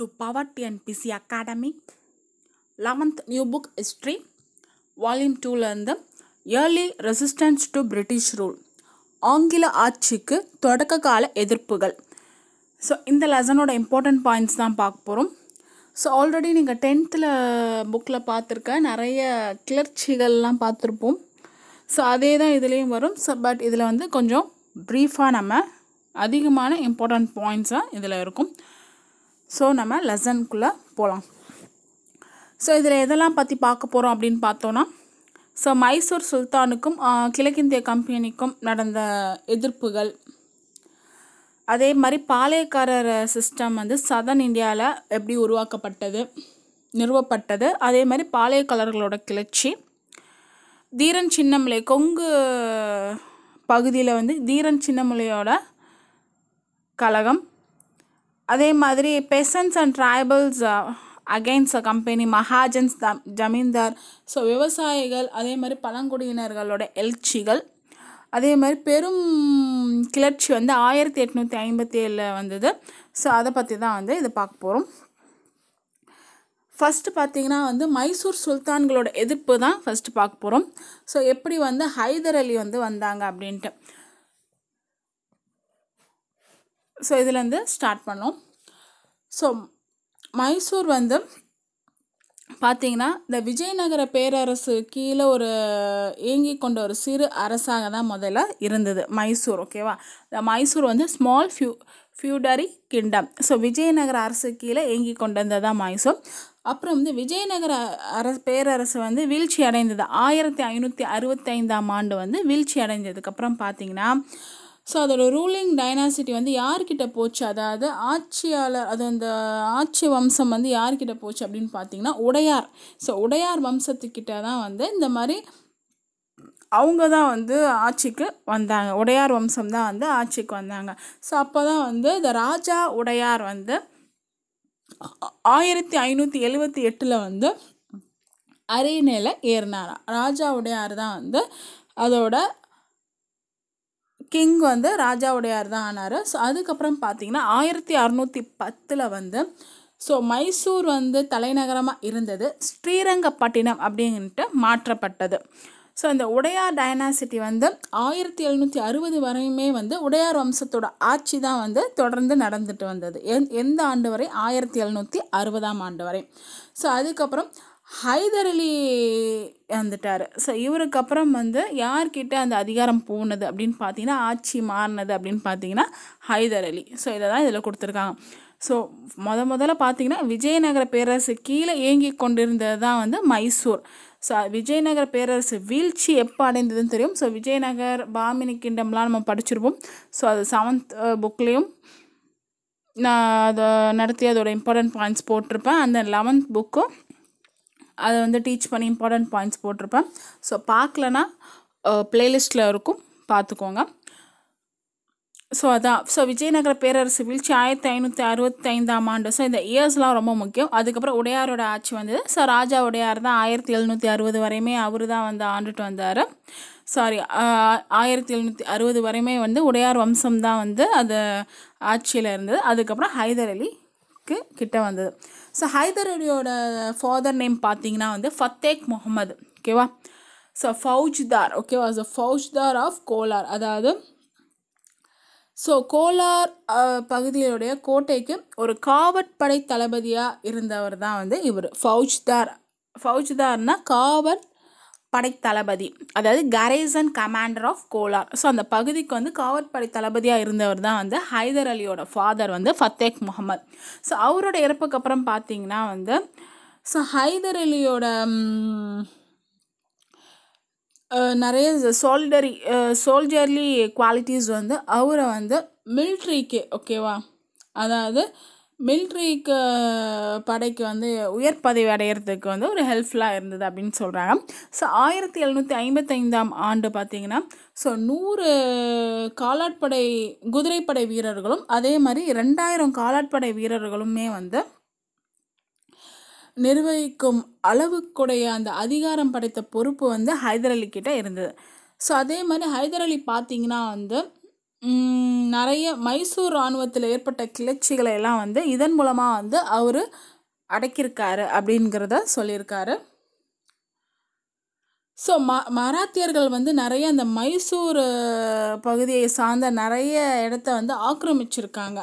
to poverty and PC Academy eleventh new book history volume டூலேருந்து early resistance to British rule ஆங்கில ஆட்சிக்கு தொடக்க கால எதிர்ப்புகள் ஸோ இந்த லெசனோட இம்பார்ட்டண்ட் பாயிண்ட்ஸ் தான் பார்க்க போகிறோம் ஸோ ஆல்ரெடி நீங்கள் டென்த்தில் புக்கில் பார்த்துருக்க நிறைய கிளர்ச்சிகள்லாம் பார்த்துருப்போம் ஸோ அதே தான் இதுலேயும் வரும் ஸோ பட் இதில் வந்து கொஞ்சம் ப்ரீஃபாக நம்ம அதிகமான இம்பார்ட்டண்ட் பாயிண்ட்ஸாக இதில் இருக்கும் ஸோ நம்ம லெசனுக்குள்ளே போகலாம் ஸோ இதில் எதெல்லாம் பற்றி பார்க்க போகிறோம் அப்படின்னு பார்த்தோன்னா ஸோ மைசூர் சுல்தானுக்கும் கிழக்கிந்திய கம்பெனிக்கும் நடந்த எதிர்ப்புகள் அதே மாதிரி பாளையக்காரர் சிஸ்டம் வந்து சதன் இந்தியாவில் எப்படி உருவாக்கப்பட்டது நிறுவப்பட்டது அதே மாதிரி பாளையக்காரர்களோட கிளர்ச்சி தீரன் சின்னமலை கொங்கு பகுதியில் வந்து தீரன் சின்னமலையோட கழகம் அதே மாதிரி peasants and tribals a company mahajans தம் ஜமீன்தார் ஸோ விவசாயிகள் அதே மாதிரி பழங்குடியினர்களோட எழுச்சிகள் அதே மாதிரி பெரும் கிளர்ச்சி வந்து ஆயிரத்தி எட்நூற்றி ஐம்பத்தி ஏழில் வந்தது ஸோ அதை பற்றி தான் வந்து இதை பார்க்க போகிறோம் ஃபஸ்ட்டு பார்த்தீங்கன்னா வந்து மைசூர் சுல்தான்களோட எதிர்ப்பு தான் ஃபஸ்ட்டு பார்க்க போகிறோம் ஸோ எப்படி வந்து ஹைதர் அலி வந்து வந்தாங்க அப்படின்ட்டு ஸோ இதுலேருந்து ஸ்டார்ட் பண்ணோம் ஸோ மைசூர் வந்து பார்த்தீங்கன்னா இந்த விஜயநகர பேரரசு கீழே ஒரு ஏங்கி கொண்ட ஒரு சிறு அரசாக தான் முதல்ல இருந்தது மைசூர் ஓகேவா இந்த மைசூர் வந்து small feu feudatory kingdom so Vijayanagara அரசு கீழே ஏங்கி கொண்டிருந்தது தான் மைசூர் அப்புறம் வந்து விஜயநகர அரச பேரரசு வந்து வீழ்ச்சி அடைந்தது ஆயிரத்தி ஐநூற்றி அறுபத்தைந்தாம் ஆண்டு வந்து வீழ்ச்சி அடைஞ்சதுக்கப்புறம் பார்த்தீங்கன்னா ஸோ அதோட ரூலிங் டைனாசிட்டி வந்து யார்கிட்ட போச்சு அதாவது ஆட்சியாளர் அது அந்த ஆட்சி வம்சம் வந்து யார்கிட்ட போச்சு அப்படின்னு பார்த்தீங்கன்னா உடையார் ஸோ உடையார் வம்சத்துக்கிட்ட தான் வந்து இந்த மாதிரி அவங்க தான் வந்து ஆட்சிக்கு வந்தாங்க உடையார் வம்சம் தான் வந்து ஆட்சிக்கு வந்தாங்க ஸோ அப்போ தான் வந்து இந்த ராஜா உடையார் வந்து ஆயிரத்தி ஐநூற்றி எழுவத்தி எட்டில் வந்து அரியணையில் ஏறினாராம் ராஜா உடையார் தான் வந்து அதோட கிங் வந்து ராஜாவுடையார் தான் ஆனார் ஸோ அதுக்கப்புறம் பார்த்தீங்கன்னா ஆயிரத்தி அறநூற்றி பத்தில் வந்து ஸோ மைசூர் வந்து தலைநகரமாக இருந்தது ஸ்ரீரங்கப்பட்டினம் அப்படின்ட்டு மாற்றப்பட்டது ஸோ இந்த உடையார் டைனாசிட்டி வந்து ஆயிரத்தி எழுநூற்றி அறுபது வரையுமே வந்து உடையார் வம்சத்தோட ஆட்சி தான் வந்து தொடர்ந்து நடந்துட்டு வந்தது எந் எந்த ஆண்டு வரை ஆயிரத்தி எழுநூற்றி அறுபதாம் ஆண்டு வரை ஸோ அதுக்கப்புறம் ஹைதர் அலி வந்துட்டார் ஸோ இவருக்கு அப்புறம் வந்து யார்கிட்ட அந்த அதிகாரம் போனது அப்படின்னு பார்த்தீங்கன்னா ஆட்சி மாறினது அப்படின்னு பார்த்தீங்கன்னா ஹைதர் அலி ஸோ இதை தான் இதில் கொடுத்துருக்காங்க ஸோ முத முதல்ல பார்த்தீங்கன்னா விஜயநகர பேரரசு கீழே இயங்கி கொண்டிருந்தது தான் வந்து மைசூர் ஸோ விஜயநகர பேரரசு வீழ்ச்சி எப்போ அடைந்ததுன்னு தெரியும் ஸோ விஜயநகர் பாமினி கிண்டம்லாம் நம்ம படிச்சிருப்போம் ஸோ அது செவன்த் புக்லேயும் uh, நான் அதை நடத்தி அதோட இம்பார்ட்டன்ட் பாயிண்ட்ஸ் போட்டிருப்பேன் அந்த லெவன்த் புக்கும் அதை வந்து டீச் பண்ணி இம்பார்ட்டண்ட் பாயிண்ட்ஸ் போட்டிருப்பேன் ஸோ பார்க்கலன்னா ப்ளேலிஸ்ட்டில் இருக்கும் பார்த்துக்கோங்க ஸோ அதான் ஸோ விஜயநகர பேரரசு வீழ்ச்சி ஆயிரத்தி ஐநூற்றி அறுபத்தி ஐந்தாம் ஆண்டு ஸோ இந்த இயர்ஸ்லாம் ரொம்ப முக்கியம் அதுக்கப்புறம் உடையாரோட ஆட்சி வந்தது ஸோ ராஜா உடையார் தான் ஆயிரத்தி எழுநூற்றி அறுபது வரையுமே அவர் தான் வந்து ஆண்டுட்டு வந்தார் சாரி ஆயிரத்தி எழுநூற்றி அறுபது வரையுமே வந்து உடையார் வம்சம் தான் வந்து அது ஆட்சியில் இருந்தது அதுக்கப்புறம் ஹைதர் அலிக்கு கிட்டே வந்தது ஸோ அலியோட ஃபாதர் நேம் பார்த்தீங்கன்னா வந்து ஃபத்தேக் முகமது ஓகேவா ஸோ ஃபவுஜ்தார் ஓகேவா ஸோ ஃபவுஜ்தார் ஆஃப் கோலார் அதாவது ஸோ கோலார் பகுதியுடைய கோட்டைக்கு ஒரு காவற்படை தளபதியாக இருந்தவர் தான் வந்து இவர் ஃபவுஜ்தார் ஃபவுஜ்தார்னால் காவற் படைத்தளபதி அதாவது garrison commander of Kolar so அந்த பகுதிக்கு வந்து படை தளபதியாக இருந்தவர் தான் வந்து ஹைதர் அலியோட ஃபாதர் வந்து ஃபத்தேக் முகமது ஸோ அவரோட இறப்புக்கு அப்புறம் பார்த்தீங்கன்னா வந்து ஸோ ஹைதர் அலியோட நிறைய சோல்டரி சோல்ஜர்லி குவாலிட்டிஸ் வந்து அவரை வந்து மில்ட்ரிக்கு ஓகேவா அதாவது மில்ட்ரிக்கு படைக்கு வந்து உயர் பதவி அடையிறதுக்கு வந்து ஒரு ஹெல்ப்ஃபுல்லாக இருந்தது அப்படின்னு சொல்கிறாங்க ஸோ ஆயிரத்தி எழுநூற்றி ஐம்பத்தைந்தாம் ஆண்டு பார்த்தீங்கன்னா ஸோ நூறு காலாட்படை குதிரைப்படை வீரர்களும் அதே மாதிரி ரெண்டாயிரம் காலாட்படை வீரர்களுமே வந்து நிர்வகிக்கும் அளவுக்குடைய அந்த அதிகாரம் படைத்த பொறுப்பு வந்து ஹைதர் அலி கிட்டே இருந்தது ஸோ அதே மாதிரி ஹைதர் அலி பார்த்திங்கன்னா வந்து நிறைய மைசூர் இராணுவத்தில் ஏற்பட்ட கிளர்ச்சிகளை எல்லாம் வந்து இதன் மூலமாக வந்து அவர் அடக்கியிருக்காரு அப்படிங்கிறத சொல்லியிருக்காரு ஸோ ம மராத்தியர்கள் வந்து நிறைய அந்த மைசூர் பகுதியை சார்ந்த நிறைய இடத்த வந்து ஆக்கிரமிச்சிருக்காங்க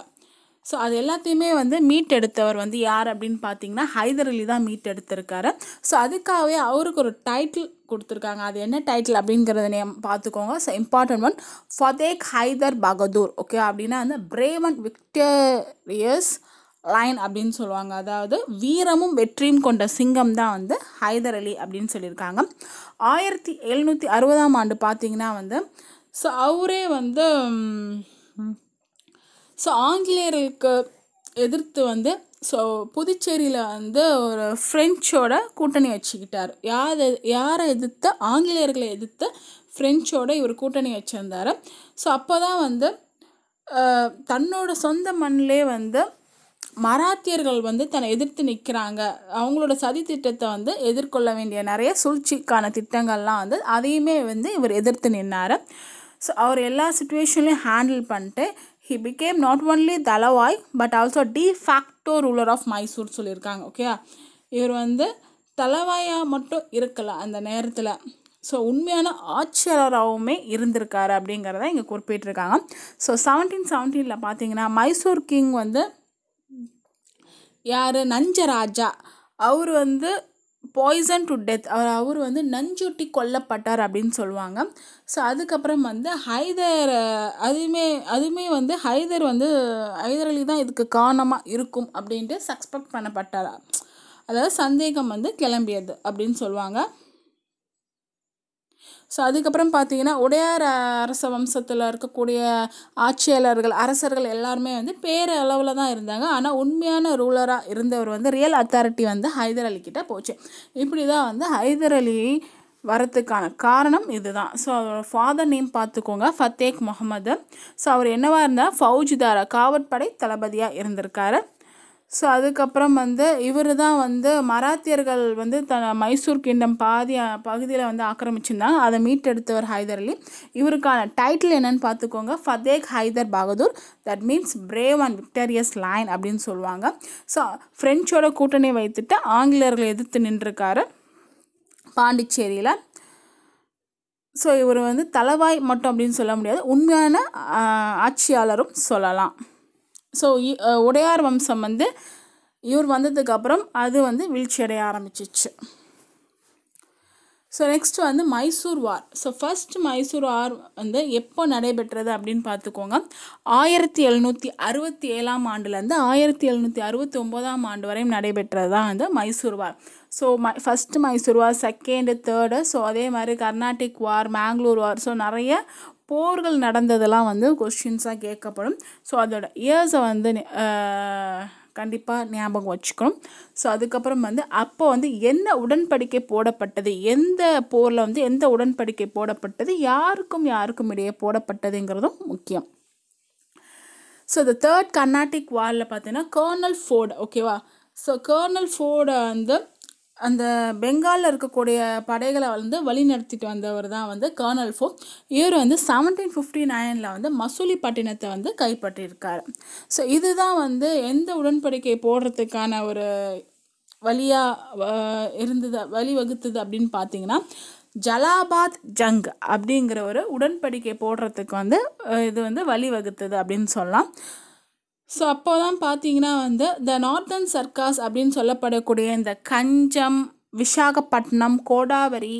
ஸோ அது எல்லாத்தையுமே வந்து மீட்டெடுத்தவர் வந்து யார் அப்படின்னு பார்த்தீங்கன்னா ஹைதர் அலி தான் மீட் எடுத்திருக்காரு ஸோ அதுக்காகவே அவருக்கு ஒரு டைட்டில் கொடுத்துருக்காங்க அது என்ன டைட்டில் அப்படிங்கிறத நேம் பார்த்துக்கோங்க so important one Fateh Haidar Bahadur okay அப்படின்னா வந்து பிரேவன் விக்டரியஸ் லைன் அப்படின்னு சொல்லுவாங்க அதாவது வீரமும் வெற்றியும் கொண்ட சிங்கம் தான் வந்து ஹைதர் அலி அப்படின்னு சொல்லியிருக்காங்க ஆயிரத்தி எழுநூற்றி அறுபதாம் ஆண்டு பார்த்திங்கன்னா வந்து ஸோ அவரே வந்து ஸோ ஆங்கிலேயர்களுக்கு எதிர்த்து வந்து ஸோ புதுச்சேரியில் வந்து ஒரு ஃப்ரெஞ்சோட கூட்டணி வச்சுக்கிட்டார் யார் யாரை எதிர்த்து ஆங்கிலேயர்களை எதிர்த்து ஃப்ரெஞ்சோட இவர் கூட்டணி வச்சுருந்தார் ஸோ அப்போ தான் வந்து தன்னோட சொந்த மண்ணிலே வந்து மராத்தியர்கள் வந்து தன்னை எதிர்த்து நிற்கிறாங்க அவங்களோட சதி திட்டத்தை வந்து எதிர்கொள்ள வேண்டிய நிறைய சூழ்ச்சிக்கான திட்டங்கள்லாம் வந்து அதையுமே வந்து இவர் எதிர்த்து நின்னார் ஸோ அவர் எல்லா சுச்சுவேஷன்லையும் ஹேண்டில் பண்ணிட்டு he became not only Dalavayi but also de facto ruler of Mysore சொல்லியிருக்காங்க ஓகே இவர் வந்து தலவாயாக மட்டும் இருக்கலை அந்த நேரத்தில் ஸோ உண்மையான ஆட்சியாளராகவுமே இருந்திருக்காரு அப்படிங்கிறத இங்கே குறிப்பிட்டிருக்காங்க ஸோ செவன்டீன் செவன்டீனில் பார்த்தீங்கன்னா மைசூர் கிங் வந்து யார் நஞ்சராஜா அவர் வந்து பாய்சன் டு டெத் அவர் அவர் வந்து நஞ்சொட்டி கொல்லப்பட்டார் அப்படின்னு சொல்லுவாங்க ஸோ அதுக்கப்புறம் வந்து ஹைதர் அதுவுமே அதுவுமே வந்து ஹைதர் வந்து ஹைதர் அலி தான் இதுக்கு காரணமாக இருக்கும் அப்படின்ட்டு சஸ்பெக்ட் பண்ணப்பட்டார் அதாவது சந்தேகம் வந்து கிளம்பியது அப்படின்னு சொல்லுவாங்க ஸோ அதுக்கப்புறம் பார்த்தீங்கன்னா உடையார் அரச வம்சத்தில் இருக்கக்கூடிய ஆட்சியாளர்கள் அரசர்கள் எல்லாருமே வந்து பேரளவில் தான் இருந்தாங்க ஆனால் உண்மையான ரூலராக இருந்தவர் வந்து ரியல் அத்தாரிட்டி வந்து ஹைதர் அலிக்கிட்ட போச்சு இப்படி தான் வந்து ஹைதர் அலி வரத்துக்கான காரணம் இதுதான் ஸோ அவரோட ஃபாதர் நேம் பார்த்துக்கோங்க ஃபத்தேக் முகமது ஸோ அவர் என்னவாக இருந்தால் ஃபௌஜ்தாரா காவற்படை தளபதியாக இருந்திருக்காரு ஸோ அதுக்கப்புறம் வந்து இவர் தான் வந்து மராத்தியர்கள் வந்து த மைசூர் கிங்டம் பாதி பகுதியில் வந்து ஆக்கிரமிச்சிருந்தாங்க அதை மீட்டெடுத்தவர் ஹைதர் அலி இவருக்கான டைட்டில் என்னன்னு பார்த்துக்கோங்க Fateh Haidar Bahadur that means brave and victorious lion அப்படின்னு சொல்லுவாங்க ஸோ ஃப்ரெஞ்சோட கூட்டணி வைத்துட்டு ஆங்கிலேயர்களை எதிர்த்து நின்றுருக்காரு பாண்டிச்சேரியில் ஸோ இவர் வந்து தலவாய் மட்டும் அப்படின்னு சொல்ல முடியாது உண்மையான ஆட்சியாளரும் சொல்லலாம் ஸோ உடையார் வம்சம் வந்து இவர் வந்ததுக்கப்புறம் அது வந்து வீழ்ச்சி அடைய ஆரம்பிச்சிச்சு ஸோ நெக்ஸ்ட் வந்து Mysore war so first Mysore war வந்து எப்போ நடைபெற்றது அப்படின்னு பார்த்துக்கோங்க ஆயிரத்தி எழுநூற்றி அறுபத்தி ஏழாம் ஆண்டுலேருந்து ஆயிரத்தி எழுநூற்றி அறுபத்தி ஒம்போதாம் ஆண்டு வரையும் நடைபெற்றது தான் வந்து Mysore war so my first Mysore war second third so அதே மாதிரி Carnatic war Mangalore war so நிறைய போர்கள் நடந்ததெல்லாம் வந்து கொஸ்டின்ஸாக கேட்கப்படும் ஸோ அதோட இயர்ஸை வந்து கண்டிப்பாக ஞாபகம் வச்சுக்கணும் ஸோ அதுக்கப்புறம் வந்து அப்போ வந்து என்ன உடன்படிக்கை போடப்பட்டது எந்த போரில் வந்து எந்த உடன்படிக்கை போடப்பட்டது யாருக்கும் யாருக்கும் இடையே போடப்பட்டதுங்கிறதும் முக்கியம் ஸோ இந்த தேர்ட் கர்நாட்டிக் வாரில் பார்த்தீங்கன்னா கர்னல் ஃபோர்டு ஓகேவா ஸோ கர்னல் ஃபோர்டை வந்து அந்த பெங்காலில் இருக்கக்கூடிய படைகளை வந்து வழி நடத்திட்டு வந்தவர் தான் வந்து கர்னல் ஃபோ இவர் வந்து செவன்டீன் ஃபிஃப்டி நைனில் வந்து மசூலி பட்டினத்தை வந்து கைப்பற்றியிருக்கார் ஸோ இதுதான் வந்து எந்த உடன்படிக்கை போடுறதுக்கான ஒரு வழியாக இருந்தது வழி வகுத்துது அப்படின்னு பார்த்தீங்கன்னா ஜலாபாத் ஜங் அப்படிங்கிற ஒரு உடன்படிக்கை போடுறதுக்கு வந்து இது வந்து வழிவகுத்தது அப்படின்னு சொல்லலாம் ஸோ அப்போ தான் பார்த்தீங்கன்னா வந்து த நார்த்தன் சர்க்காஸ் அப்படின்னு சொல்லப்படக்கூடிய இந்த கஞ்சம் விசாகப்பட்டினம் கோடாவரி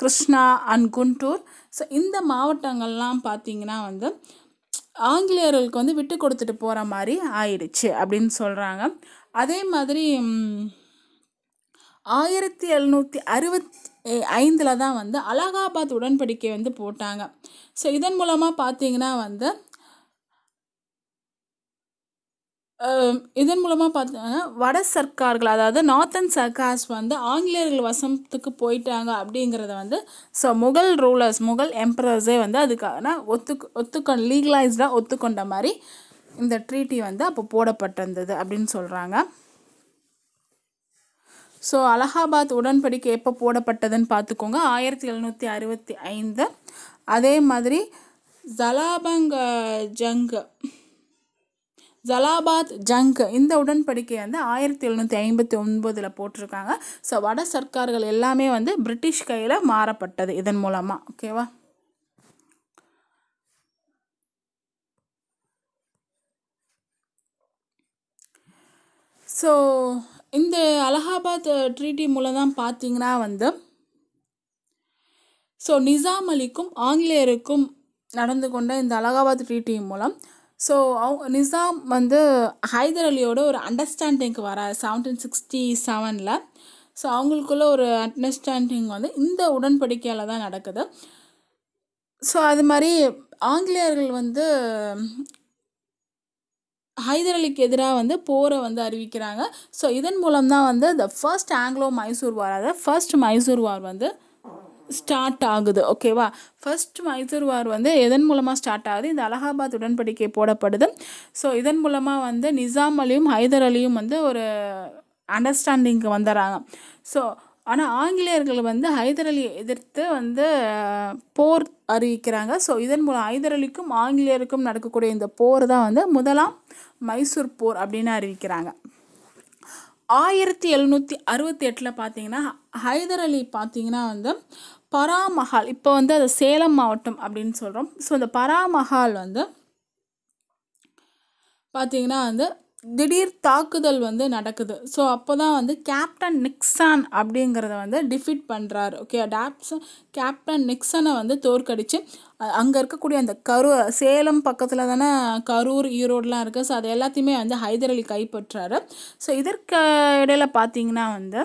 கிருஷ்ணா அண்ட் குண்டூர் ஸோ இந்த மாவட்டங்கள்லாம் பார்த்திங்கன்னா வந்து ஆங்கிலேயர்களுக்கு வந்து விட்டு கொடுத்துட்டு போகிற மாதிரி ஆயிடுச்சு அப்படின்னு சொல்கிறாங்க அதே மாதிரி ஆயிரத்தி எழுநூற்றி அறுபத்தி ஐந்தில் தான் வந்து அலகாபாத் உடன்படிக்கை வந்து போட்டாங்க ஸோ இதன் மூலமாக பார்த்திங்கன்னா வந்து இதன் மூலமாக பார்த்தோன்னா வட சர்க்கார்கள் அதாவது நார்த்தன் சர்க்கார்ஸ் வந்து ஆங்கிலேயர்கள் வசத்துக்கு போயிட்டாங்க அப்படிங்கிறத வந்து ஸோ முகல் ரூலர்ஸ் முகல் எம்பரர்ஸே வந்து அதுக்கான ஒத்துக்கு ஒத்துக்கொ லீகலைஸ்டாக ஒத்துக்கொண்ட மாதிரி இந்த ட்ரீட்டி வந்து அப்போ போடப்பட்டிருந்தது அப்படின்னு சொல்கிறாங்க ஸோ அலகாபாத் உடன்படிக்கை எப்போ போடப்பட்டதுன்னு பார்த்துக்கோங்க ஆயிரத்தி எழுநூற்றி அறுபத்தி ஐந்து அதே மாதிரி ஜலாபங்க ஜங்கு ஜலாபாத் ஜங்க் இந்த உடன்படிக்கை வந்து ஆயிரத்தி எழுநூற்றி ஐம்பத்தி ஒன்பதில் போட்டிருக்காங்க ஸோ வட சர்க்கார்கள் எல்லாமே வந்து பிரிட்டிஷ் கையில் மாறப்பட்டது இதன் மூலமாக ஓகேவா ஸோ இந்த அலகாபாத் ட்ரீட்டி மூலம் தான் பார்த்தீங்கன்னா வந்து ஸோ நிசாம் அலிக்கும் ஆங்கிலேயருக்கும் நடந்து கொண்ட இந்த அலகாபாத் ட்ரீட்டி மூலம் ஸோ அவங்க நிசாம் வந்து ஹைதர் அலியோட ஒரு அண்டர்ஸ்டாண்டிங்க்கு வர செவன்டீன் சிக்ஸ்டி செவனில் ஸோ அவங்களுக்குள்ள ஒரு அண்டர்ஸ்டாண்டிங் வந்து இந்த உடன்படிக்கையால் தான் நடக்குது ஸோ அது மாதிரி ஆங்கிலேயர்கள் வந்து ஹைதர் அலிக்கு எதிராக வந்து போரை வந்து அறிவிக்கிறாங்க ஸோ இதன் மூலம் தான் வந்து the first Anglo Mysore war அதாவது ஃபர்ஸ்ட் மைசூர் வார் வந்து ஸ்டார்ட் ஆகுது ஓகேவா ஃபர்ஸ்ட் மைசூர் வார் வந்து எதன் மூலமாக ஸ்டார்ட் ஆகுது இந்த அலகாபாத் உடன்படிக்கை போடப்படுது ஸோ இதன் மூலமாக வந்து நிசாம் அலியும் ஹைதர் அலியும் வந்து ஒரு அண்டர்ஸ்டாண்டிங்க்கு வந்துடுறாங்க ஸோ ஆனால் ஆங்கிலேயர்கள் வந்து ஹைதர் அலியை எதிர்த்து வந்து போர் அறிவிக்கிறாங்க ஸோ இதன் மூலம் ஹைதர் அலிக்கும் ஆங்கிலேயருக்கும் நடக்கக்கூடிய இந்த போர் தான் வந்து முதலாம் மைசூர் போர் அப்படின்னு அறிவிக்கிறாங்க ஆயிரத்தி எழுநூற்றி அறுபத்தி எட்டில் பார்த்தீங்கன்னா ஹைதர் அலி பார்த்தீங்கன்னா வந்து பராமஹால் இப்போ வந்து அது சேலம் மாவட்டம் அப்படின்னு சொல்கிறோம் ஸோ அந்த பராமஹால் வந்து பார்த்தீங்கன்னா வந்து திடீர் தாக்குதல் வந்து நடக்குது ஸோ அப்போ தான் வந்து கேப்டன் நிக்சான் அப்படிங்கிறத வந்து டிஃபீட் பண்ணுறாரு ஓகே டாப்ஸ் கேப்டன் நிக்சனை வந்து தோற்கடித்து அங்கே இருக்கக்கூடிய அந்த கரூ சேலம் பக்கத்தில் தானே கரூர் ஈரோடெலாம் இருக்குது ஸோ அது எல்லாத்தையுமே வந்து ஹைதர் அலி கைப்பற்றாரு ஸோ இதற்கு இடையில் பார்த்தீங்கன்னா வந்து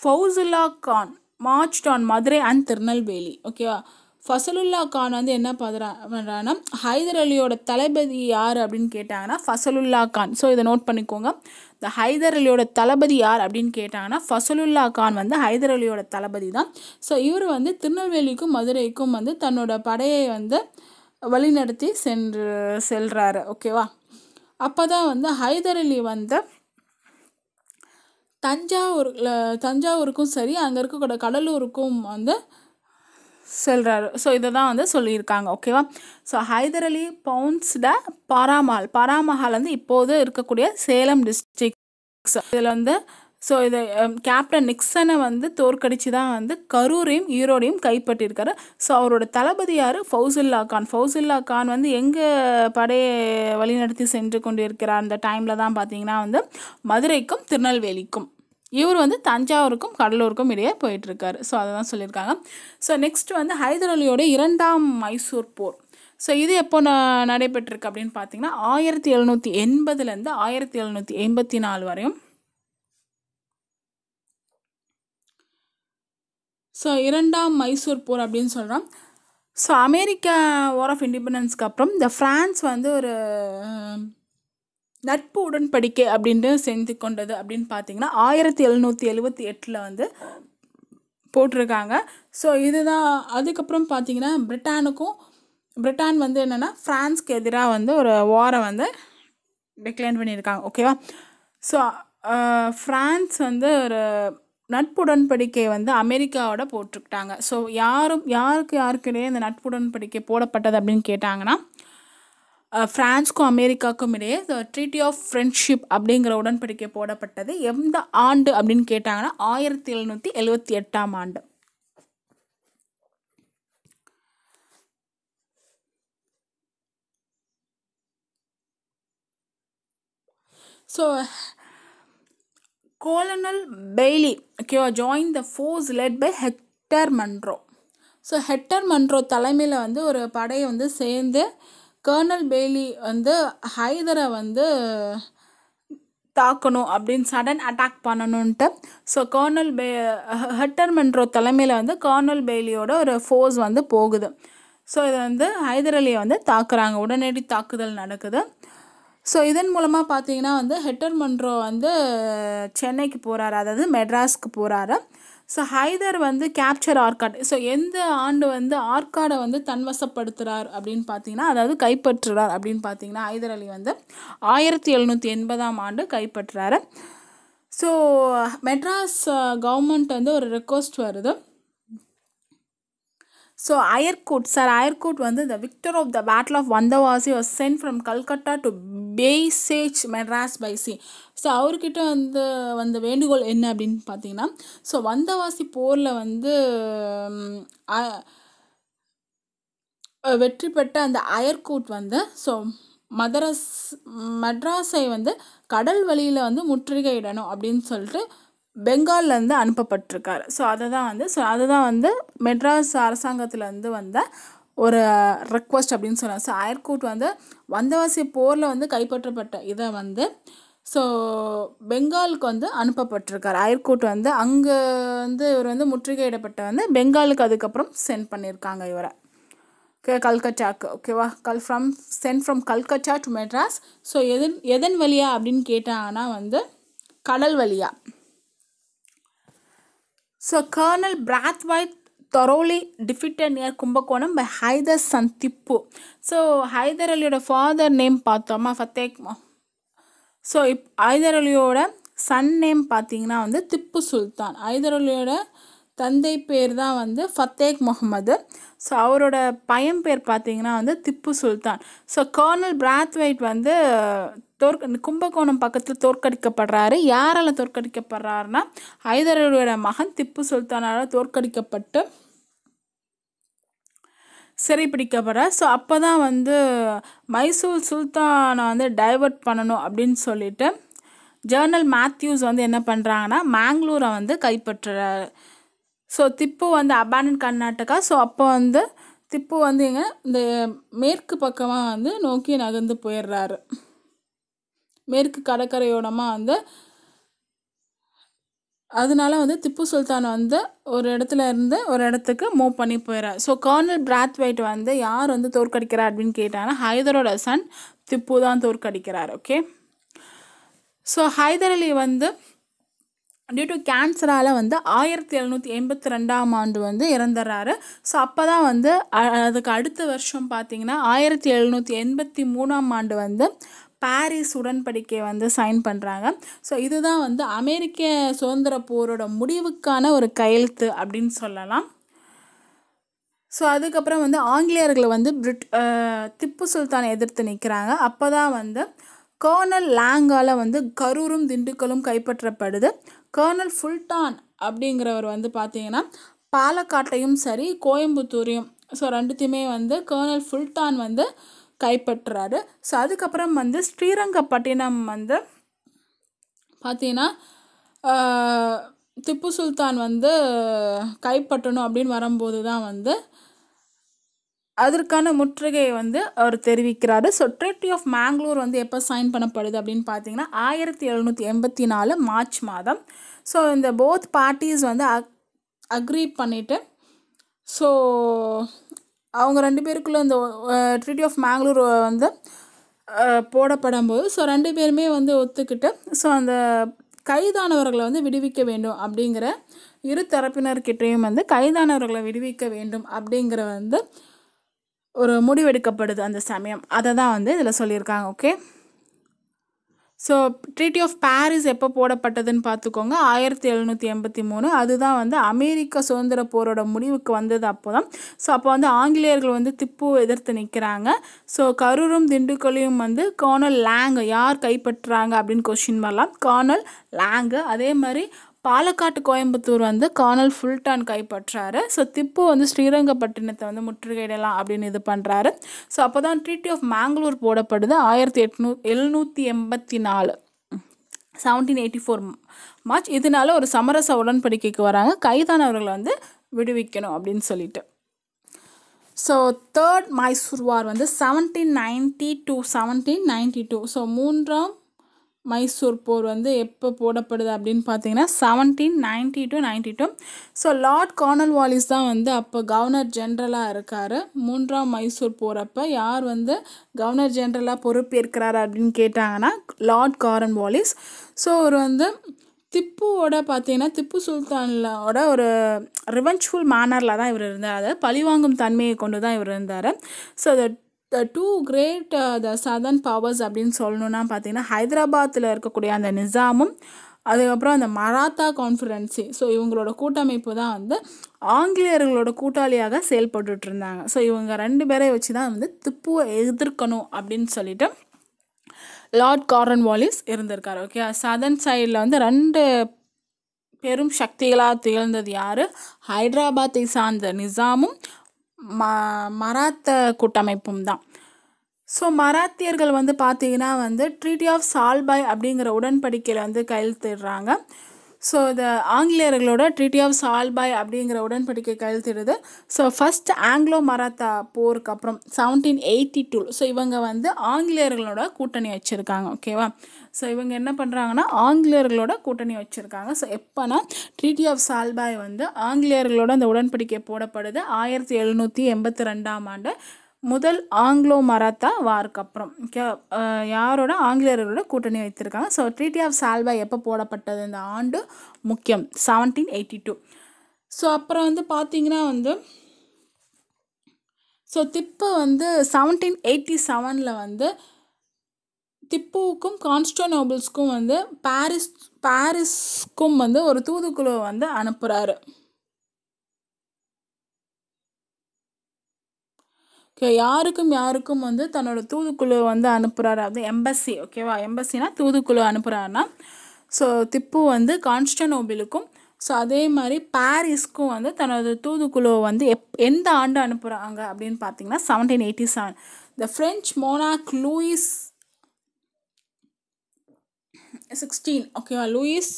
Fazlullah Khan march on Madurai and Tirunelveli ஓகேவா ஃபசலுல்லா கான் வந்து என்ன பதுறா பண்ணுறான்னா ஹைதர் அலியோட தளபதி யார் அப்படின்னு கேட்டாங்கன்னா ஃபசலுல்லா கான் ஸோ இதை நோட் பண்ணிக்கோங்க இந்த ஹைதர் அலியோட தளபதி யார் அப்படின்னு கேட்டாங்கன்னா ஃபசலுல்லா கான் வந்து ஹைதர் அலியோட தளபதி தான் ஸோ இவர் வந்து திருநெல்வேலிக்கும் மதுரைக்கும் வந்து தன்னோட படையை வந்து வழிநடத்தி சென்று செல்கிறாரு ஓகேவா அப்போ தான் வந்து ஹைதர் அலி வந்து தஞ்சாவூர் தஞ்சாவூருக்கும் சரி அங்கே இருக்கக்கூட கடலூருக்கும் வந்து சொல்கிறாரு ஸோ இதை தான் வந்து சொல்லியிருக்காங்க ஓகேவா ஸோ ஹைதர் அலி பவுன்ஸ்ட பாராமால் பாராமஹால் வந்து இப்போது இருக்கக்கூடிய சேலம் டிஸ்ட்ரிக்ஸ் இதில் வந்து ஸோ இதை கேப்டன் நிக்சனை வந்து தோற்கடிச்சு தான் வந்து கரூரையும் ஈரோடையும் கைப்பற்றியிருக்காரு ஸோ அவரோட தளபதியார் யார் ஃபௌசுல்லா கான் ஃபௌசுல்லா கான் வந்து எங்கே படையை வழிநடத்தி சென்று கொண்டு இருக்கிறார் அந்த டைமில் தான் பார்த்தீங்கன்னா வந்து மதுரைக்கும் திருநெல்வேலிக்கும் இவர் வந்து தஞ்சாவூருக்கும் கடலூருக்கும் இடையே போயிட்டுருக்காரு ஸோ அதை தான் சொல்லியிருக்காங்க ஸோ நெக்ஸ்ட் வந்து ஹைதர் அலியோட இரண்டாம் மைசூர் போர் ஸோ இது எப்போ ந நடைபெற்றிருக்கு அப்படின்னு பார்த்தீங்கன்னா ஆயிரத்தி எழுநூற்றி எண்பதுலேருந்து ஆயிரத்தி எழுநூற்றி எண்பத்தி நாலு வரையும் ஸோ இரண்டாம் மைசூர் போர் அப்படின்னு சொல்கிறோம் ஸோ அமெரிக்கா வார் ஆஃப் இண்டிபெண்டன்ஸ்க்கு அப்புறம் இந்த ஃப்ரான்ஸ் வந்து ஒரு நட்பு உடன்படிக்கை அப்படின்ட்டு செஞ்சு கொண்டது அப்படின்னு பார்த்தீங்கன்னா ஆயிரத்தி எழுநூற்றி எழுபத்தி எட்டில் வந்து போட்டிருக்காங்க ஸோ இதுதான் அதுக்கப்புறம் பார்த்தீங்கன்னா பிரிட்டானுக்கும் பிரிட்டான் வந்து என்னென்னா ஃப்ரான்ஸ்க்கு எதிராக வந்து ஒரு வாரை வந்து டிக்ளைன் பண்ணியிருக்காங்க ஓகேவா ஸோ ஃப்ரான்ஸ் வந்து ஒரு நட்புடன்படிக்கை வந்து அமெரிக்காவோட போட்டுக்கிட்டாங்க ஸோ யாரும் யாருக்கு யாருக்கிடையே இந்த நட்புடன்படிக்கை போடப்பட்டது அப்படின்னு கேட்டாங்கன்னா ஃப்ரான்ஸ்க்கும் அமெரிக்காவுக்கும் இடையே ட்ரீட்டி ஆஃப் ஃப்ரெண்ட்ஷிப் அப்படிங்கிற உடன்படிக்கை போடப்பட்டது எந்த ஆண்டு அப்படின்னு கேட்டாங்கன்னா ஆயிரத்தி எழுநூற்றி எழுபத்தி எட்டாம் ஆண்டு ஸோ கோலனல் பெய்லி ஓகேவா join the force led by Hector Munro so Hector Munro தலைமையில் வந்து ஒரு படையை வந்து சேர்ந்து கர்னல் பெய்லி வந்து ஹைதரை வந்து தாக்கணும் அப்படின்னு சடன் அட்டாக் பண்ணணுன்ட்டு ஸோ கர்னல் பே ஹெட்டர் ஹெட்டர்மென்ட்ரோ தலைமையில் வந்து கர்னல் பெய்லியோட ஒரு ஃபோர்ஸ் வந்து போகுது ஸோ இது வந்து ஹைதர் அலியை வந்து தாக்குறாங்க உடனடி தாக்குதல் நடக்குது ஸோ இதன் மூலமாக பார்த்தீங்கன்னா வந்து ஹெட்டர் மன்ரோ வந்து சென்னைக்கு போகிறாரு அதாவது மெட்ராஸ்க்கு போகிறாரு ஸோ ஹைதர் வந்து கேப்சர் ஆர்காட் ஸோ எந்த ஆண்டு வந்து ஆர்காடை வந்து தன்வசப்படுத்துகிறார் அப்படின்னு பார்த்தீங்கன்னா அதாவது கைப்பற்றுறார் அப்படின்னு பார்த்தீங்கன்னா ஹைதர் அலி வந்து ஆயிரத்தி எழுநூற்றி எண்பதாம் ஆண்டு கைப்பற்றுறாரு ஸோ மெட்ராஸ் கவர்மெண்ட் வந்து ஒரு ரெக்வஸ்ட் வருது ஸோ அயர்கோட் சார் அயர்கோட் வந்து the victor of the battle of Vandavasi was sent from Calcutta to passage Madras by sea so அவர்கிட்ட வந்து வந்த வேண்டுகோள் என்ன அப்படின்னு பார்த்தீங்கன்னா ஸோ வந்தவாசி போரில் வந்து வெற்றி பெற்ற அந்த அயர்கோட் வந்து ஸோ மதராஸ் மெட்ராஸை வந்து கடல் வழியில் வந்து முற்றுகையிடணும் அப்படின்னு சொல்லிட்டு பெங்கால்லேருந்து அனுப்பப்பட்டிருக்காரு ஸோ அதை தான் வந்து ஸோ அதை தான் வந்து மெட்ராஸ் வந்து வந்த ஒரு ரெக்வஸ்ட் அப்படின்னு சொல்லலாம் ஸோ அயர்கூட் வந்து வந்தவாசி போரில் வந்து கைப்பற்றப்பட்ட இதை வந்து ஸோ பெங்காலுக்கு வந்து அனுப்பப்பட்டிருக்கார் அயர்கூட் வந்து அங்கே வந்து இவர் வந்து முற்றுகையிடப்பட்ட வந்து பெங்காலுக்கு அதுக்கப்புறம் சென்ட் பண்ணியிருக்காங்க இவரை கல்கட்டாக்கு ஓகேவா கல் from sent from Calcutta to Madras so எதன் எதன் வழியா அப்படின்னு கேட்டாங்கன்னா வந்து கடல் வழியாக So Colonel Brathwaite thoroughly defeated near Kumbakonam by Hyder சந்திப்பு ஸோ ஹைதர் அலியோட ஃபாதர் நேம் பார்த்தோமா ஃபத்தேக் ஸோ இப் ஹைதர் அலியோட சன் நேம் பார்த்தீங்கன்னா வந்து திப்பு சுல்தான் ஹைதர் அலியோட தந்தை பேர் தான் வந்து ஃபத்தேக் முகமது ஸோ அவரோட பையன் பேர் பார்த்தீங்கன்னா வந்து Tipu Sultan so colonel Braithwaite வந்து தோற்க கும்பகோணம் பக்கத்தில் தோற்கடிக்கப்படுறாரு யாரால் தோற்கடிக்கப்படுறாருன்னா ஹைதரோட மகன் திப்பு சுல்தானால் தோற்கடிக்கப்பட்டு சிறைப்பிடிக்கப்படுறார் ஸோ அப்போ தான் வந்து மைசூர் சுல்தானை வந்து டைவர்ட் பண்ணணும் அப்படின்னு சொல்லிட்டு ஜேர்னல் மேத்யூஸ் வந்து என்ன பண்ணுறாங்கன்னா மேங்களூரை வந்து கைப்பற்றுறாரு ஸோ திப்பு வந்து அபானன் கர்நாடகா ஸோ அப்போ வந்து திப்பு வந்து எங்கே இந்த மேற்கு பக்கமாக வந்து நோக்கி நகர்ந்து போயிடுறாரு மேற்கு கடற்கரையோடமாக வந்து அதனால வந்து திப்பு சுல்தான் வந்து ஒரு இடத்துல இருந்து ஒரு இடத்துக்கு மூவ் பண்ணி போயிடுறார் ஸோ கர்னல் வைட் வந்து யார் வந்து தோற்கடிக்கிறார் அப்படின்னு கேட்டாங்கன்னா ஹைதரோட சன் திப்பு தான் தோற்கடிக்கிறார் ஓகே ஸோ ஹைதர் அலி வந்து டியூ டு கேன்சரால் வந்து ஆயிரத்தி எழுநூற்றி எண்பத்தி ரெண்டாம் ஆண்டு வந்து இறந்துடுறாரு ஸோ அப்போ தான் வந்து அதுக்கு அடுத்த வருஷம் பார்த்தீங்கன்னா ஆயிரத்தி எழுநூற்றி எண்பத்தி மூணாம் ஆண்டு வந்து பாரிஸ் உடன்படிக்கையை வந்து சைன் பண்ணுறாங்க ஸோ இதுதான் வந்து அமெரிக்க சுதந்திர போரோட முடிவுக்கான ஒரு கையெழுத்து அப்படின்னு சொல்லலாம் ஸோ அதுக்கப்புறம் வந்து ஆங்கிலேயர்களை வந்து பிரிட் திப்பு சுல்தானை எதிர்த்து நிற்கிறாங்க அப்போ தான் வந்து கர்னல் லாங்கால் வந்து கரூரும் திண்டுக்கலும் கைப்பற்றப்படுது கர்னல் ஃபுல்டான் அப்படிங்கிறவர் வந்து பார்த்திங்கன்னா பாலக்காட்டையும் சரி கோயம்புத்தூரையும் ஸோ ரெண்டுத்தையுமே வந்து கர்னல் ஃபுல்டான் வந்து கைப்பற்றுறாரு ஸோ அதுக்கப்புறம் வந்து ஸ்ரீரங்கப்பட்டினம் வந்து பார்த்தீங்கன்னா திப்பு சுல்தான் வந்து கைப்பற்றணும் அப்படின்னு வரும்போது தான் வந்து அதற்கான முற்றுகையை வந்து அவர் தெரிவிக்கிறாரு ஸோ ட்ரிட்டி ஆஃப் மேங்களூர் வந்து எப்போ சைன் பண்ணப்படுது அப்படின்னு பார்த்தீங்கன்னா ஆயிரத்தி எழுநூற்றி எண்பத்தி நாலு மார்ச் மாதம் ஸோ இந்த போத் பார்ட்டிஸ் வந்து அக் அக்ரி பண்ணிவிட்டு ஸோ அவங்க ரெண்டு பேருக்குள்ளே இந்த ட்ரீட்டி ஆஃப் மேங்களூர் வந்து போடப்படும் போது ஸோ ரெண்டு பேருமே வந்து ஒத்துக்கிட்டு ஸோ அந்த கைதானவர்களை வந்து விடுவிக்க வேண்டும் அப்படிங்கிற இரு தரப்பினர்கிட்டையும் வந்து கைதானவர்களை விடுவிக்க வேண்டும் அப்படிங்கிற வந்து ஒரு முடிவெடுக்கப்படுது அந்த சமயம் அதை தான் வந்து இதில் சொல்லியிருக்காங்க okay so treaty of Paris எப்போ போடப்பட்டதுன்னு பார்த்துக்கோங்க ஆயிரத்தி எழுநூற்றி எண்பத்தி மூணு அதுதான் வந்து அமெரிக்க சுதந்திர போரோட முடிவுக்கு வந்தது அப்போ தான் ஸோ அப்போ வந்து ஆங்கிலேயர்கள் வந்து திப்பு எதிர்த்து நிற்கிறாங்க ஸோ கரூரும் திண்டுக்கல்லையும் வந்து கார்னல் லேங்கு யார் கைப்பற்றுறாங்க அப்படின்னு கொஷின் வரலாம் கார்னல் லேங்கு அதே மாதிரி பாலக்காட்டு கோயம்புத்தூர் வந்து கானல் ஃபுல்டான் கைப்பற்றாரு ஸோ திப்பு வந்து ஸ்ரீரங்கப்பட்டினத்தை வந்து முற்றுகையிடலாம் அப்படின்னு இது பண்ணுறாரு ஸோ அப்போ தான் ட்ரீட்டி ஆஃப் மேங்களூர் போடப்படுது ஆயிரத்தி எட்நூ எழுநூற்றி எண்பத்தி நாலு செவன்டீன் எயிட்டி ஃபோர் மார்ச் இதனால ஒரு சமரச உடன்படிக்கைக்கு வராங்க கைதானவர்களை வந்து விடுவிக்கணும் அப்படின்னு சொல்லிட்டு ஸோ தேர்ட் மைசூர் வார் வந்து seventeen ninety two seventeen ninety two so மூன்றாம் மைசூர் போர் வந்து எப்போ போடப்படுது அப்படின்னு பார்த்தீங்கன்னா seventeen ninety two ninety two so lord Cornwallis தான் வந்து அப்போ கவர்னர் ஜென்ரலாக இருக்கார் மூன்றாம் மைசூர் போகிறப்ப யார் வந்து கவர்னர் ஜென்ரலாக பொறுப்பேற்கிறார் அப்படின்னு கேட்டாங்கன்னா லார்ட் கார்னல் வாலிஸ் ஸோ அவர் வந்து திப்புவோட பார்த்தீங்கன்னா திப்பு சுல்தானோட ஒரு ரிவென்ச்ஃபுல் மேனரில் தான் இவர் இருந்தார் பழிவாங்கும் தன்மையை கொண்டு தான் இவர் இருந்தார் ஸோ அதை the two great the southern powers அப்படின்னு சொல்லணுன்னா பார்த்தீங்கன்னா ஹைதராபாத்தில் இருக்கக்கூடிய அந்த நிசாமும் அதுக்கப்புறம் அந்த மராத்தா கான்ஃபரன்ஸி ஸோ இவங்களோட கூட்டமைப்பு தான் வந்து ஆங்கிலேயர்களோட கூட்டாளியாக செயல்பட்டுட்டு இருந்தாங்க ஸோ இவங்க ரெண்டு பேரை வச்சு தான் வந்து திப்புவை எதிர்க்கணும் அப்படின்னு சொல்லிட்டு லார்ட் காரன் வாலிஸ் இருந்திருக்காரு ஓகே சதர்ன் சைடில் வந்து ரெண்டு பெரும் சக்திகளாக திகழ்ந்தது யார் ஹைதராபாத்தை சார்ந்த நிசாமும் ம மராத்த கூட்டமைப்பும் தான் ஸோ மராத்தியர்கள் வந்து பார்த்திங்கன்னா வந்து ட்ரீட்டி ஆஃப் சால்பாய் அப்படிங்கிற உடன்படிக்கையில் வந்து கையெழுத்திடுறாங்க ஸோ இது ஆங்கிலேயர்களோட ட்ரீட்டி ஆஃப் சால்பாய் அப்படிங்கிற உடன்படிக்கை கையெழுத்திடுது ஸோ ஃபஸ்ட் ஆங்கிலோ மராத்தா போருக்கு அப்புறம் செவன்டீன் எயிட்டி டூ ஸோ இவங்க வந்து ஆங்கிலேயர்களோட கூட்டணி வச்சுருக்காங்க ஓகேவா ஸோ இவங்க என்ன பண்ணுறாங்கன்னா ஆங்கிலேயர்களோட கூட்டணி வச்சுருக்காங்க ஸோ எப்போனா ட்ரீட்டி ஆஃப் சால்பாய் வந்து ஆங்கிலேயர்களோட அந்த உடன்படிக்கை போடப்படுது ஆயிரத்தி எழுநூற்றி எண்பத்தி ரெண்டாம் ஆண்டு முதல் ஆங்கிலோ மராத்தா வாருக்கு அப்புறம் யாரோட ஆங்கிலேயர்களோட கூட்டணி வைத்திருக்காங்க ஸோ ட்ரீட்டி ஆஃப் சால்பாய் எப்போ போடப்பட்டது இந்த ஆண்டு முக்கியம் செவன்டீன் எயிட்டி டூ ஸோ அப்புறம் வந்து பார்த்திங்கன்னா வந்து ஸோ திப்பு வந்து செவன்டீன் எயிட்டி செவனில் வந்து திப்புவுக்கும் கான்ஸ்டனோபிள்ஸ்க்கும் வந்து பாரிஸ் பாரிஸ்க்கும் வந்து ஒரு தூதுக்குழுவை வந்து அனுப்புகிறாரு ஓகே யாருக்கும் யாருக்கும் வந்து தன்னோட தூதுக்குழு வந்து அனுப்புகிறாரு அது எம்பசி ஓகேவா எம்பசினா தூதுக்குழு அனுப்புகிறாருன்னா ஸோ திப்பு வந்து கான்ஸ்டனோபிலுக்கும் ஸோ அதே மாதிரி பாரிஸ்க்கும் வந்து தனது தூதுக்குழுவை வந்து எப் எந்த ஆண்டு அனுப்புகிறாங்க அப்படின்னு பார்த்தீங்கன்னா seventeen eighty seven the French மோனாக் லூயிஸ் சிக்ஸ்டீன் ஓகேவா லூயிஸ்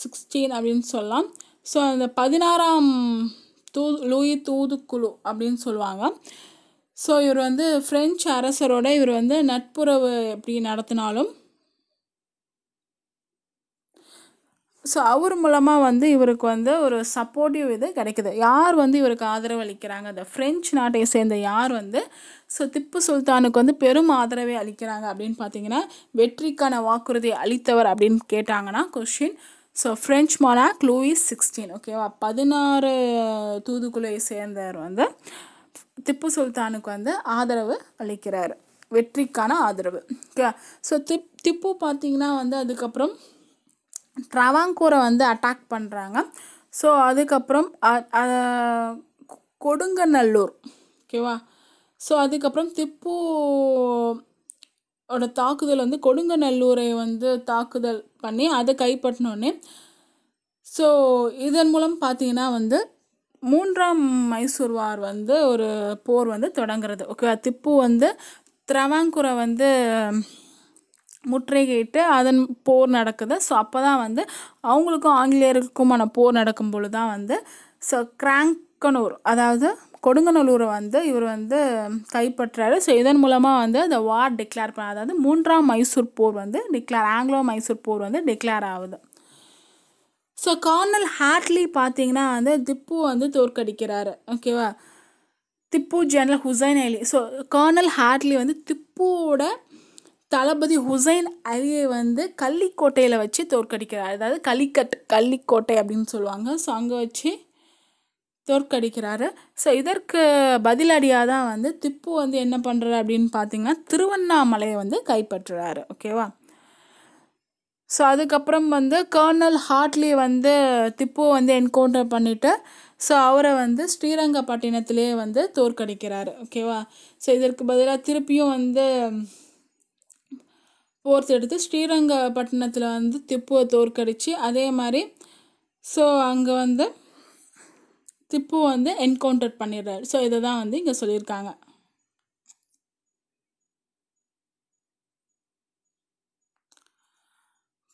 சிக்ஸ்டீன் அப்படின்னு சொல்லலாம் ஸோ அந்த பதினாறாம் தூது லூயி தூதுக்குழு அப்படின்னு சொல்லுவாங்க ஸோ இவர் வந்து ஃப்ரெஞ்சு அரசரோட இவர் வந்து நட்புறவு எப்படி நடத்தினாலும் ஸோ அவர் மூலமாக வந்து இவருக்கு வந்து ஒரு சப்போர்ட்டிவ் இது கிடைக்குது யார் வந்து இவருக்கு ஆதரவு அளிக்கிறாங்க அந்த ஃப்ரெஞ்சு நாட்டை சேர்ந்த யார் வந்து ஸோ திப்பு சுல்தானுக்கு வந்து பெரும் ஆதரவை அளிக்கிறாங்க அப்படின்னு பார்த்தீங்கன்னா வெற்றிக்கான வாக்குறுதி அளித்தவர் அப்படின்னு கேட்டாங்கன்னா கொஷின் ஸோ ஃப்ரெஞ்ச் மொனாக் லூயிஸ் சிக்ஸ்டீன் ஓகேவா பதினாறு தூதுக்குழுவை சேர்ந்தவர் வந்து திப்பு சுல்தானுக்கு வந்து ஆதரவு அளிக்கிறார் வெற்றிக்கான ஆதரவு ஓகே ஸோ திப் திப்பு பார்த்திங்கன்னா வந்து அதுக்கப்புறம் ட்ராவாங்கூரை வந்து அட்டாக் பண்ணுறாங்க ஸோ அதுக்கப்புறம் கொடுங்கநல்லூர் ஓகேவா ஸோ அதுக்கப்புறம் திப்பு ஓட தாக்குதல் வந்து கொடுங்கநல்லூரை வந்து தாக்குதல் பண்ணி அதை கைப்பற்றினோடனே ஸோ இதன் மூலம் பார்த்தீங்கன்னா வந்து மூன்றாம் மைசூர் வார் வந்து ஒரு போர் வந்து தொடங்குறது ஓகே திப்பு வந்து திரவாங்குரை வந்து முற்றுகையிட்டு அதன் போர் நடக்குது ஸோ அப்போ தான் வந்து அவங்களுக்கும் ஆங்கிலேயருக்குமான போர் நடக்கும் பொழுது தான் வந்து ஸோ கிராங்கனூர் அதாவது கொடுங்கநல்லூரை வந்து இவர் வந்து கைப்பற்றாரு ஸோ இதன் மூலமாக வந்து அந்த வார் டிக்ளேர் பண்ண அதாவது மூன்றாம் மைசூர் போர் வந்து டிக்ளேர் ஆங்கிலோ மைசூர் போர் வந்து டிக்ளேர் ஆகுது ஸோ கார்னல் ஹாட்லி பார்த்தீங்கன்னா வந்து திப்பு வந்து தோற்கடிக்கிறாரு ஓகேவா Tipu general Hussain Ali so colonel Hadley வந்து திப்புவோட தளபதி ஹுசைன் அலியை வந்து கள்ளிக்கோட்டையில் வச்சு தோற்கடிக்கிறார் அதாவது கலிக்கட் கள்ளிக்கோட்டை அப்படின்னு சொல்லுவாங்க ஸோ அங்கே வச்சு தோற்கடிக்கிறாரு ஸோ இதற்கு பதிலடியாக தான் வந்து திப்பு வந்து என்ன பண்ணுறாரு அப்படின்னு பார்த்தீங்கன்னா திருவண்ணாமலையை வந்து கைப்பற்றுறாரு ஓகேவா ஸோ அதுக்கப்புறம் வந்து கர்னல் ஹார்ட்லி வந்து திப்பு வந்து என்கவுண்டர் பண்ணிவிட்டு ஸோ அவரை வந்து ஸ்ரீரங்கப்பட்டினத்திலே வந்து தோற்கடிக்கிறாரு ஓகேவா ஸோ இதற்கு பதிலாக திருப்பியும் வந்து போர்ஸ் எடுத்து ஸ்ரீரங்கப்பட்டினத்தில் வந்து திப்புவை தோற்கடிச்சு அதே மாதிரி ஸோ அங்கே வந்து திப்பு வந்து என்கவுண்டர் பண்ணிடுறாரு ஸோ இதை தான் வந்து இங்கே சொல்லியிருக்காங்க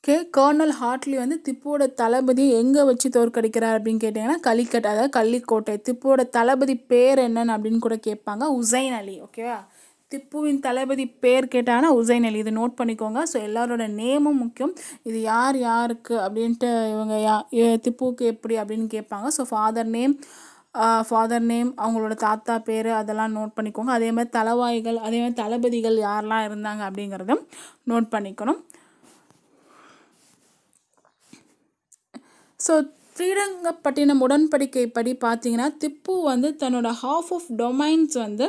ஓகே கர்னல் ஹார்ட்லி வந்து திப்புவோட தளபதி எங்கே வச்சு தோற்கடிக்கிறார் அப்படின்னு கேட்டிங்கன்னா கலிக்கட் அதாவது கள்ளிக்கோட்டை திப்புவோட தளபதி பேர் என்னன்னு அப்படின்னு கூட கேட்பாங்க உசைன் அலி ஓகேவா திப்புவின் தளபதி பேர் கேட்டானா உசைன் அலி இது நோட் பண்ணிக்கோங்க ஸோ எல்லாரோட நேமும் முக்கியம் இது யார் யாருக்கு அப்படின்ட்டு இவங்க யா திப்புவுக்கு எப்படி அப்படின்னு கேட்பாங்க so father name father name அவங்களோட தாத்தா பேர் அதெல்லாம் நோட் பண்ணிக்கோங்க அதே மாதிரி தலைவாய்கள் அதே மாதிரி தளபதிகள் யாரெல்லாம் இருந்தாங்க அப்படிங்கிறதும் நோட் பண்ணிக்கணும் ஸோ ஸ்ரீரங்கப்பட்டினம் உடன்படிக்கைப்படி பார்த்தீங்கன்னா திப்பு வந்து தன்னோட ஹாஃப் ஆஃப் டொமைன்ஸ் வந்து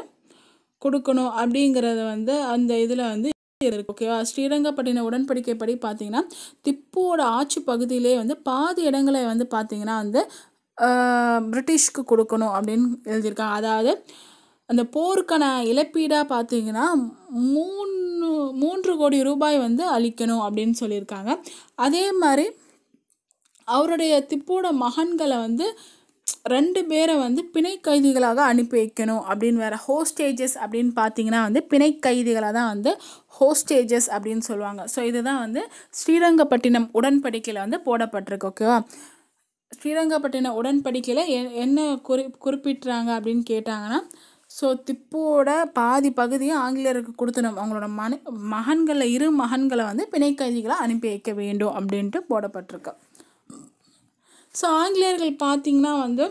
கொடுக்கணும் அப்படிங்கிறத வந்து அந்த இதில் வந்து இருக்கு ஓகேவா ஸ்ரீரங்கப்பட்டின உடன்படிக்கைப்படி பார்த்தீங்கன்னா திப்புவோட ஆட்சி பகுதியிலே வந்து பாதி இடங்களை வந்து பார்த்தீங்கன்னா வந்து பிரிட்டிஷ்க்கு கொடுக்கணும் அப்படின்னு எழுதியிருக்காங்க அதாவது அந்த போருக்கான இழப்பீடாக பார்த்தீங்கன்னா மூணு மூன்று கோடி ரூபாய் வந்து அளிக்கணும் அப்படின்னு சொல்லியிருக்காங்க அதே மாதிரி அவருடைய திப்போட மகன்களை வந்து ரெண்டு பேரை வந்து பிணை கைதிகளாக அனுப்பி வைக்கணும் அப்படின்னு வேறு ஹோஸ்டேஜஸ் அப்படின்னு பார்த்தீங்கன்னா வந்து பிணை கைதிகளாக தான் வந்து ஹோஸ்டேஜஸ் அப்படின்னு சொல்லுவாங்க ஸோ இதுதான் வந்து ஸ்ரீரங்கப்பட்டினம் உடன்படிக்கையில் வந்து போடப்பட்டிருக்கு ஓகேவா ஸ்ரீரங்கப்பட்டினம் உடன்படிக்கையில் என்ன குறி குறிப்பிட்டுறாங்க அப்படின்னு கேட்டாங்கன்னா ஸோ திப்போட பாதி பகுதியை ஆங்கிலேயருக்கு கொடுத்துடும் அவங்களோட மன மகன்களை இரு மகன்களை வந்து பிணை அனுப்பி வைக்க வேண்டும் அப்படின்ட்டு போடப்பட்டிருக்கு ஸோ ஆங்கிலேயர்கள் பார்த்திங்கன்னா வந்து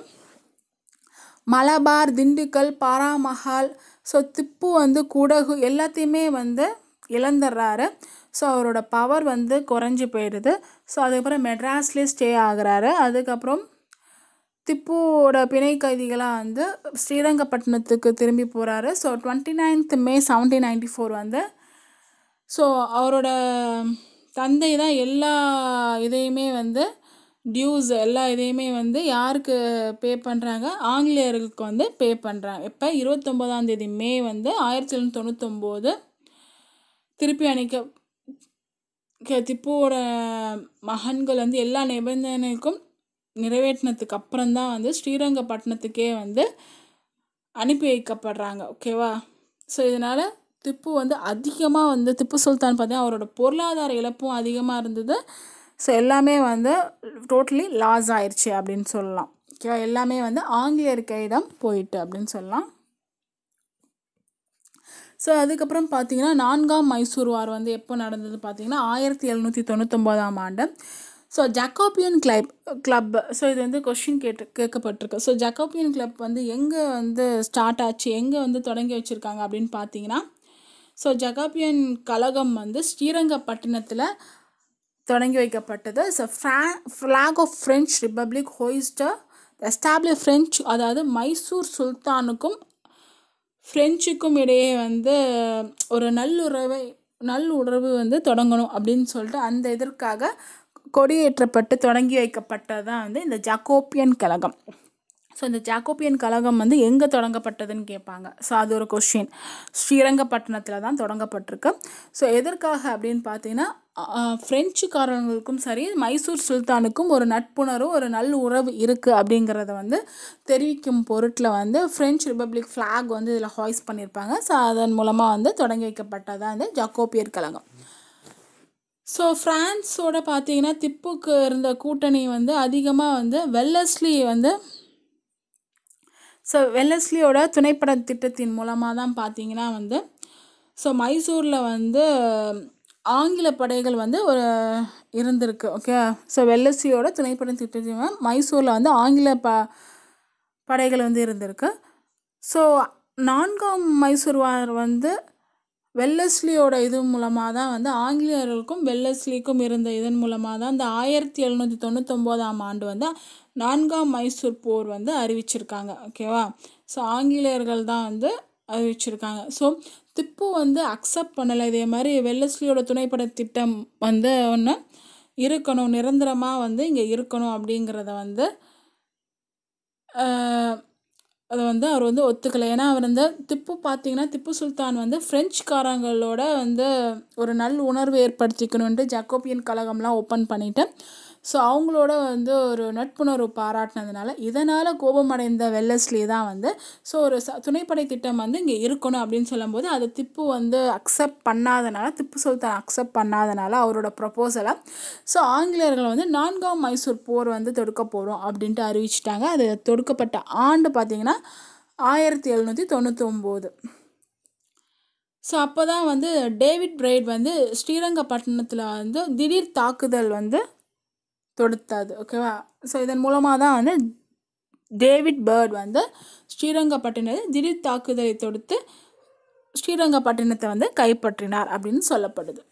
மலபார் திண்டுக்கல் பாராமஹால் ஸோ திப்பு வந்து குடகு எல்லாத்தையுமே வந்து இழந்துடுறாரு ஸோ அவரோட பவர் வந்து குறைஞ்சி போயிடுது ஸோ அதுக்கப்புறம் மெட்ராஸ்லேயே ஸ்டே ஆகுறாரு அதுக்கப்புறம் திப்புவோட பிணை கைதிகளாக வந்து ஸ்ரீரங்கப்பட்டினத்துக்கு திரும்பி போகிறாரு so twenty ninth May seventeen ninety four வந்து ஸோ அவரோட தந்தை தான் எல்லா இதையுமே வந்து டியூஸ் எல்லா இதையுமே வந்து யாருக்கு பே பண்ணுறாங்க ஆங்கிலேயர்களுக்கு வந்து பே பண்ணுறாங்க இப்போ தேதி மே வந்து ஆயிரத்தி தொள்ளாயிரத்தி தொண்ணூத்தொம்போது திருப்பி அணிக்க திப்புவோட மகன்கள் வந்து எல்லா நிபந்தனைக்கும் நிறைவேற்றினதுக்கு அப்புறம்தான் வந்து ஸ்ரீரங்கப்பட்டினத்துக்கே வந்து அனுப்பி வைக்கப்படுறாங்க ஓகேவா ஸோ இதனால் திப்பு வந்து அதிகமாக வந்து திப்பு சுல்தான் பார்த்தீங்கன்னா அவரோட பொருளாதார இழப்பும் அதிகமாக இருந்தது ஸோ எல்லாமே வந்து டோட்டலி லாஸ் ஆயிடுச்சு அப்படின்னு சொல்லலாம் ஓகேவா எல்லாமே வந்து ஆங்கிலேயர் கையிடம் போயிட்டு அப்படின்னு சொல்லலாம் ஸோ அதுக்கப்புறம் பார்த்தீங்கன்னா நான்காம் மைசூர் வார் வந்து எப்போ நடந்தது பார்த்தீங்கன்னா ஆயிரத்தி எழுநூற்றி தொண்ணூத்தொம்போதாம் ஆண்டு so Jacobin club club so இது வந்து கொஷின் கேட்டு கேட்கப்பட்டிருக்கு ஸோ ஜக்காப்பியன் கிளப் வந்து எங்கே வந்து ஸ்டார்ட் ஆச்சு எங்கே வந்து தொடங்கி வச்சுருக்காங்க அப்படின்னு பார்த்தீங்கன்னா ஸோ ஜகாபியன் கழகம் வந்து ஸ்ரீரங்கப்பட்டினத்தில் தொடங்கி வைக்கப்பட்டது it's a flag of French republic hoisted establish French அதாவது மைசூர் சுல்தானுக்கும் ஃப்ரெஞ்சுக்கும் இடையே வந்து ஒரு நல்லுறவை நல்லுறவு வந்து தொடங்கணும் அப்படின்னு சொல்லிட்டு அந்த இதற்காக கொடியேற்றப்பட்டு தொடங்கி வைக்கப்பட்டது தான் வந்து இந்த ஜாக்கோப்பியன் கழகம் ஸோ இந்த ஜாக்கோப்பியன் கழகம் வந்து எங்கே தொடங்கப்பட்டதுன்னு கேட்பாங்க ஸோ அது ஒரு கொஷின் ஸ்ரீரங்கப்பட்டினத்தில் தான் தொடங்கப்பட்டிருக்கு ஸோ எதற்காக அப்படின்னு பார்த்தீங்கன்னா ஃப்ரெஞ்சுக்காரங்களுக்கும் சரி மைசூர் சுல்தானுக்கும் ஒரு நட்புணரும் ஒரு நல்ல உறவு இருக்குது அப்படிங்கிறத வந்து தெரிவிக்கும் பொருட்டில் வந்து ஃப்ரெஞ்ச் ரிப்பப்ளிக் ஃப்ளாக் வந்து இதில் ஹாய்ஸ் பண்ணியிருப்பாங்க ஸோ அதன் மூலமாக வந்து தொடங்கி வைக்கப்பட்டதான் வந்து ஜக்கோப்பியர் கழகம் ஸோ ஃப்ரான்ஸோட பார்த்தீங்கன்னா திப்புக்கு இருந்த கூட்டணி வந்து அதிகமாக வந்து வெல்லஸ்லி வந்து ஸோ வெல்லஸ்லியோட துணைப்பட திட்டத்தின் மூலமாக தான் பார்த்தீங்கன்னா வந்து ஸோ மைசூரில் வந்து ஆங்கில படைகள் வந்து ஒரு இருந்திருக்கு ஓகே ஸோ வெள்ளசியோட துணைப்படம் திட்டத்தீவன் மைசூரில் வந்து ஆங்கில ப படைகள் வந்து இருந்திருக்கு ஸோ நான்காம் மைசூர் வார் வந்து வெல்லஸ்லியோட இது மூலமாக தான் வந்து ஆங்கிலேயர்களுக்கும் வெல்லஸ்லிக்கும் இருந்த இதன் மூலமாக தான் இந்த ஆயிரத்தி எழுநூற்றி தொண்ணூத்தொம்போதாம் ஆண்டு வந்து நான்காம் மைசூர் போர் வந்து அறிவிச்சிருக்காங்க ஓகேவா ஸோ ஆங்கிலேயர்கள் தான் வந்து அறிவிச்சிருக்காங்க ஸோ திப்பு வந்து அக்செப்ட் பண்ணலை இதே மாதிரி வெள்ளஸ்லியோட துணைப்பட திட்டம் வந்து ஒன்று இருக்கணும் நிரந்தரமாக வந்து இங்கே இருக்கணும் அப்படிங்கிறத வந்து அதை வந்து அவர் வந்து ஒத்துக்கலை ஏன்னா அவர் வந்து திப்பு பார்த்தீங்கன்னா திப்பு சுல்தான் வந்து ஃப்ரெஞ்சுக்காரங்களோட வந்து ஒரு நல் உணர்வு ஏற்படுத்திக்கணுன்ட்டு ஜக்கோபியன் கழகம்லாம் ஓப்பன் பண்ணிவிட்டு ஸோ அவங்களோட வந்து ஒரு நட்புணர்வு பாராட்டினதுனால இதனால் கோபமடைந்த வெல்லஸ்லி தான் வந்து ஸோ ஒரு ச துணைப்படை திட்டம் வந்து இங்கே இருக்கணும் அப்படின்னு சொல்லும்போது அதை திப்பு வந்து அக்செப்ட் பண்ணாதனால திப்பு சுல்தான் அக்செப்ட் பண்ணாதனால அவரோட ப்ரப்போசலை ஸோ ஆங்கிலேயர்கள் வந்து நான்காம் மைசூர் போர் வந்து தொடுக்க போகிறோம் அப்படின்ட்டு அறிவிச்சிட்டாங்க அது தொடுக்கப்பட்ட ஆண்டு பார்த்திங்கன்னா ஆயிரத்தி எழுநூற்றி தொண்ணூற்றி ஒம்பது ஸோ அப்போ தான் வந்து டேவிட் பிரைட் வந்து ஸ்ரீரங்கப்பட்டினத்தில் வந்து திடீர் தாக்குதல் வந்து தொடுத்தாது ஓகேவா ஸோ இதன் மூலமாக தான் வந்து டேவிட் பேர்ட் வந்து ஸ்ரீரங்கப்பட்டினத்தை திடீர் தாக்குதலை தொடுத்து ஸ்ரீரங்கப்பட்டினத்தை வந்து கைப்பற்றினார் அப்படின்னு சொல்லப்படுது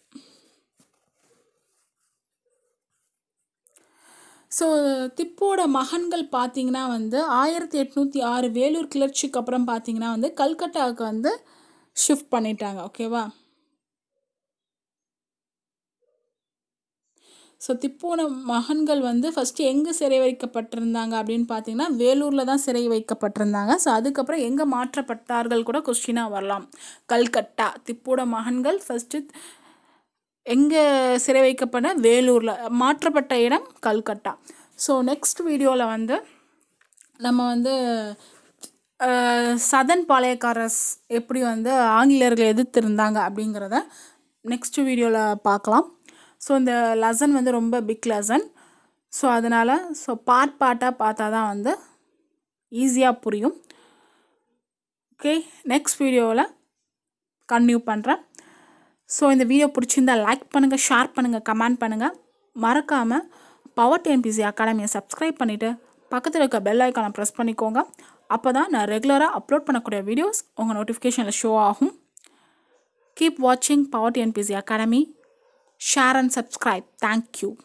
ஸோ திப்போட மகன்கள் பார்த்திங்கன்னா வந்து ஆயிரத்தி எட்நூற்றி ஆறு வேலூர் கிளர்ச்சிக்கு அப்புறம் பார்த்திங்கன்னா வந்து கல்கட்டாவுக்கு வந்து ஷிஃப்ட் பண்ணிட்டாங்க ஓகேவா ஸோ திப்புவன மகன்கள் வந்து ஃபஸ்ட்டு எங்கே சிறை வைக்கப்பட்டிருந்தாங்க அப்படின்னு பார்த்தீங்கன்னா வேலூரில் தான் சிறை வைக்கப்பட்டிருந்தாங்க ஸோ அதுக்கப்புறம் எங்கே மாற்றப்பட்டார்கள் கூட கொஸ்டினாக வரலாம் கல்கட்டா திப்போட மகன்கள் ஃபஸ்ட்டு எங்கே சிறை வைக்கப்பட்ட வேலூரில் மாற்றப்பட்ட இடம் கல்கட்டா ஸோ நெக்ஸ்ட் வீடியோவில் வந்து நம்ம வந்து சதன் பாளையக்காரர்ஸ் எப்படி வந்து ஆங்கிலேயர்கள் எதிர்த்து இருந்தாங்க அப்படிங்கிறத நெக்ஸ்ட் வீடியோவில் பார்க்கலாம் ஸோ இந்த லெசன் வந்து ரொம்ப பிக் லெசன் ஸோ அதனால் ஸோ பார்ட் பார்ட்டாக பார்த்தா தான் வந்து ஈஸியாக புரியும் ஓகே நெக்ஸ்ட் வீடியோவில் கன்டினியூ பண்ணுறேன் ஸோ இந்த வீடியோ பிடிச்சிருந்தால் லைக் பண்ணுங்கள் ஷேர் பண்ணுங்கள் கமெண்ட் பண்ணுங்கள் மறக்காமல் பவர் டிஎன்பிசி அகாடமியை சப்ஸ்கிரைப் பண்ணிவிட்டு பக்கத்தில் இருக்க பெல் ஐக்கானை ப்ரெஸ் பண்ணிக்கோங்க அப்போ தான் நான் ரெகுலராக அப்லோட் பண்ணக்கூடிய வீடியோஸ் உங்கள் நோட்டிஃபிகேஷனில் ஷோ ஆகும் கீப் வாட்சிங் power TNPSC academy share and subscribe thank you